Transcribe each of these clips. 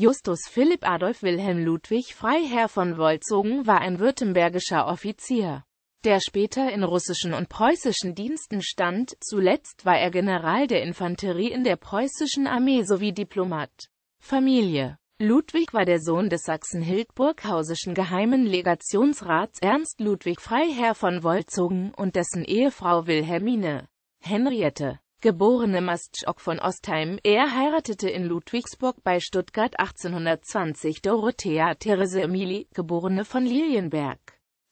Justus Philipp Adolf Wilhelm Ludwig Freiherr von Wolzogen war ein württembergischer Offizier, der später in russischen und preußischen Diensten stand, zuletzt war er General der Infanterie in der preußischen Armee sowie Diplomat. Familie Ludwig war der Sohn des Sachsen-Hildburghausischen Geheimen Legationsrats Ernst Ludwig Freiherr von Wolzogen und dessen Ehefrau Wilhelmine Henriette geborene Mastschok von Ostheim. Er heiratete in Ludwigsburg bei Stuttgart 1820 Dorothea Therese Emili, geborene von Lilienberg.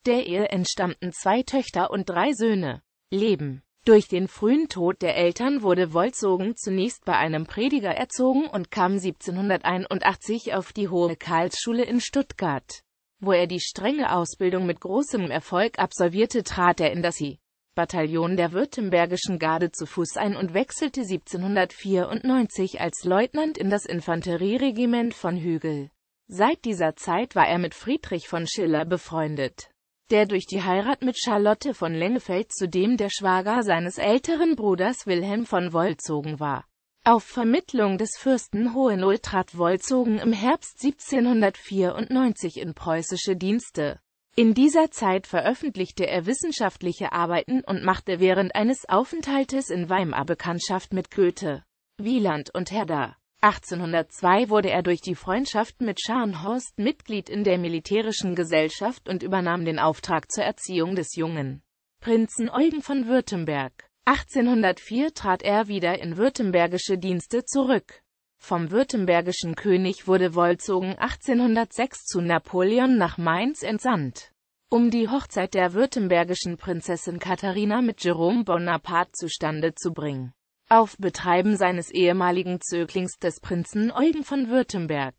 Der Ehe entstammten zwei Töchter und drei Söhne. Leben Durch den frühen Tod der Eltern wurde Wolzogen zunächst bei einem Prediger erzogen und kam 1781 auf die Hohe Karlsschule in Stuttgart. Wo er die strenge Ausbildung mit großem Erfolg absolvierte, trat er in das Hi. Bataillon der Württembergischen Garde zu Fuß ein und wechselte 1794 als Leutnant in das Infanterieregiment von Hügel. Seit dieser Zeit war er mit Friedrich von Schiller befreundet, der durch die Heirat mit Charlotte von Lengefeld zudem der Schwager seines älteren Bruders Wilhelm von Wollzogen war. Auf Vermittlung des Fürsten Hohenlohe trat Wollzogen im Herbst 1794 in preußische Dienste. In dieser Zeit veröffentlichte er wissenschaftliche Arbeiten und machte während eines Aufenthaltes in Weimar Bekanntschaft mit Goethe, Wieland und Herder. 1802 wurde er durch die Freundschaft mit Scharnhorst Mitglied in der militärischen Gesellschaft und übernahm den Auftrag zur Erziehung des jungen Prinzen Eugen von Württemberg. 1804 trat er wieder in württembergische Dienste zurück. Vom württembergischen König wurde Wolzogen 1806 zu Napoleon nach Mainz entsandt, um die Hochzeit der württembergischen Prinzessin Katharina mit Jerome Bonaparte zustande zu bringen. Auf Betreiben seines ehemaligen Zöglings des Prinzen Eugen von Württemberg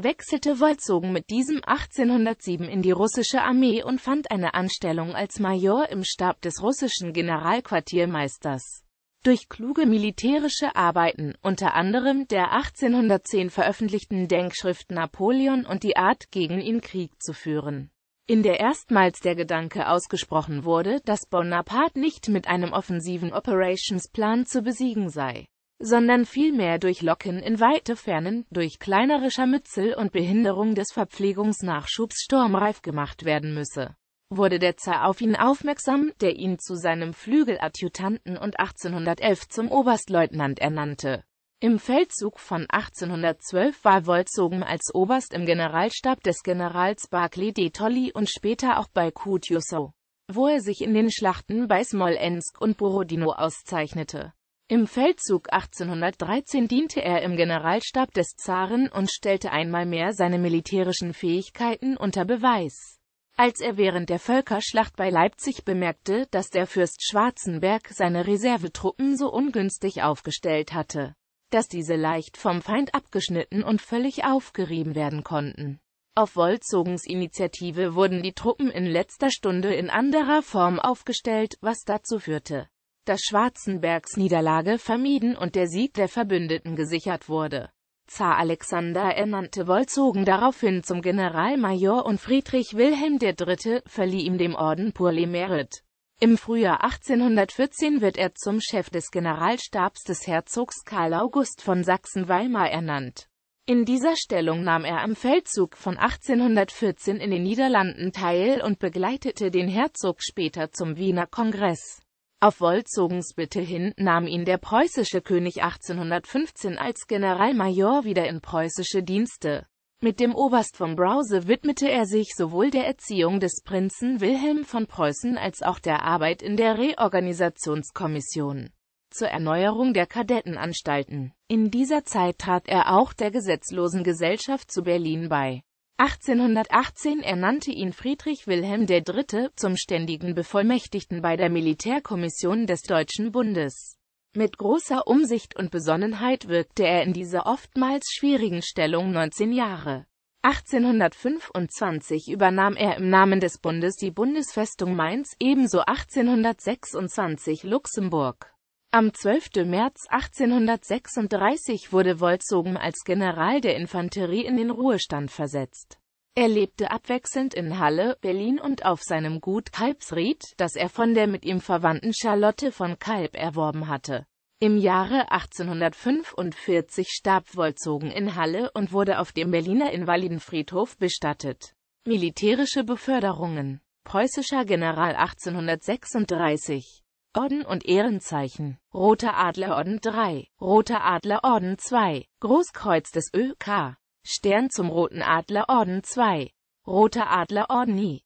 wechselte Wolzogen mit diesem 1807 in die russische Armee und fand eine Anstellung als Major im Stab des russischen Generalquartiermeisters. Durch kluge militärische Arbeiten, unter anderem der 1810 veröffentlichten Denkschrift Napoleon und die Art, gegen ihn Krieg zu führen in der erstmals der Gedanke ausgesprochen wurde, dass Bonaparte nicht mit einem offensiven Operationsplan zu besiegen sei, sondern vielmehr durch Locken in weite Fernen, durch kleinere Scharmützel und Behinderung des Verpflegungsnachschubs sturmreif gemacht werden müsse wurde der Zar auf ihn aufmerksam, der ihn zu seinem Flügeladjutanten und 1811 zum Oberstleutnant ernannte. Im Feldzug von 1812 war Wolzogen als Oberst im Generalstab des Generals Barclay de Tolly und später auch bei Kutjusow, wo er sich in den Schlachten bei Smolensk und Borodino auszeichnete. Im Feldzug 1813 diente er im Generalstab des Zaren und stellte einmal mehr seine militärischen Fähigkeiten unter Beweis. Als er während der Völkerschlacht bei Leipzig bemerkte, dass der Fürst Schwarzenberg seine Reservetruppen so ungünstig aufgestellt hatte, dass diese leicht vom Feind abgeschnitten und völlig aufgerieben werden konnten. Auf Wolzogens Initiative wurden die Truppen in letzter Stunde in anderer Form aufgestellt, was dazu führte, dass Schwarzenbergs Niederlage vermieden und der Sieg der Verbündeten gesichert wurde. Zar Alexander ernannte Wolzogen daraufhin zum Generalmajor und Friedrich Wilhelm III. verlieh ihm dem Orden Pour les Mérites. Im Frühjahr 1814 wird er zum Chef des Generalstabs des Herzogs Karl August von Sachsen-Weimar ernannt. In dieser Stellung nahm er am Feldzug von 1814 in den Niederlanden teil und begleitete den Herzog später zum Wiener Kongress. Auf Wolzogens Bitte hin nahm ihn der preußische König 1815 als Generalmajor wieder in preußische Dienste. Mit dem Oberst von Brause widmete er sich sowohl der Erziehung des Prinzen Wilhelm von Preußen als auch der Arbeit in der Reorganisationskommission zur Erneuerung der Kadettenanstalten. In dieser Zeit trat er auch der Gesetzlosen Gesellschaft zu Berlin bei 1818 ernannte ihn Friedrich Wilhelm III. zum ständigen Bevollmächtigten bei der Militärkommission des Deutschen Bundes. Mit großer Umsicht und Besonnenheit wirkte er in dieser oftmals schwierigen Stellung 19 Jahre. 1825 übernahm er im Namen des Bundes die Bundesfestung Mainz, ebenso 1826 Luxemburg. Am 12. März 1836 wurde Wolzogen als General der Infanterie in den Ruhestand versetzt. Er lebte abwechselnd in Halle, Berlin und auf seinem Gut Kalbsried, das er von der mit ihm verwandten Charlotte von Kalb erworben hatte. Im Jahre 1845 starb Wolzogen in Halle und wurde auf dem Berliner Invalidenfriedhof bestattet. Militärische Beförderungen Preußischer General 1836 Orden und Ehrenzeichen. Roter Adlerorden 3, Roter Adlerorden 2, Großkreuz des ÖK. Stern zum Roten Adlerorden 2, Roter Adlerorden I.